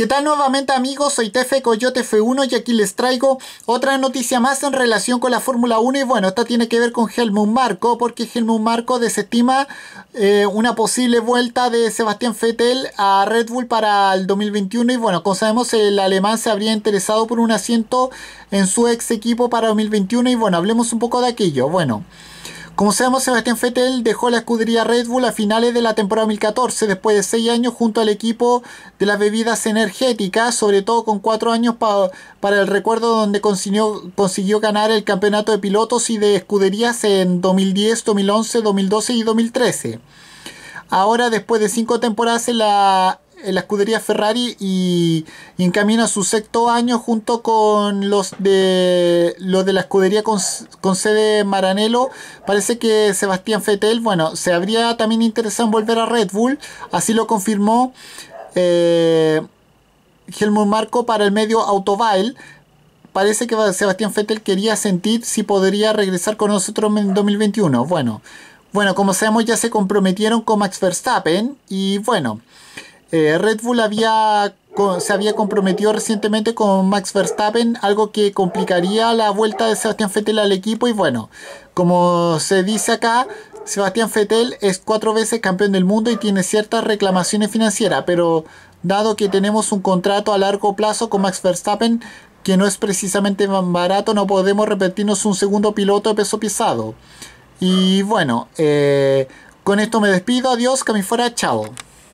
¿Qué tal nuevamente amigos? Soy Tefe Coyote F1 y aquí les traigo otra noticia más en relación con la Fórmula 1 y bueno, esta tiene que ver con Helmut Marco porque Helmut Marco desestima eh, una posible vuelta de Sebastián Vettel a Red Bull para el 2021 y bueno, como sabemos el alemán se habría interesado por un asiento en su ex equipo para 2021 y bueno, hablemos un poco de aquello. Bueno. Como sabemos, Sebastián Fettel dejó la escudería Red Bull a finales de la temporada 2014, después de 6 años junto al equipo de las bebidas energéticas, sobre todo con 4 años para el recuerdo donde consiguió, consiguió ganar el campeonato de pilotos y de escuderías en 2010, 2011, 2012 y 2013. Ahora, después de 5 temporadas en la en la escudería Ferrari y, encamina su sexto año junto con los de los de la escudería con, sede Maranello. Parece que Sebastián fettel bueno, se habría también interesado en volver a Red Bull, así lo confirmó eh, Helmut Marco para el medio Autobail. Parece que Sebastián fettel quería sentir si podría regresar con nosotros en 2021. Bueno, bueno, como sabemos ya se comprometieron con Max Verstappen y bueno, eh, Red Bull había se había comprometido recientemente con Max Verstappen, algo que complicaría la vuelta de Sebastián Vettel al equipo y bueno, como se dice acá, Sebastián Vettel es cuatro veces campeón del mundo y tiene ciertas reclamaciones financieras, pero dado que tenemos un contrato a largo plazo con Max Verstappen, que no es precisamente barato, no podemos repetirnos un segundo piloto de peso pesado. Y bueno, eh, con esto me despido, adiós, que me fuera, chao.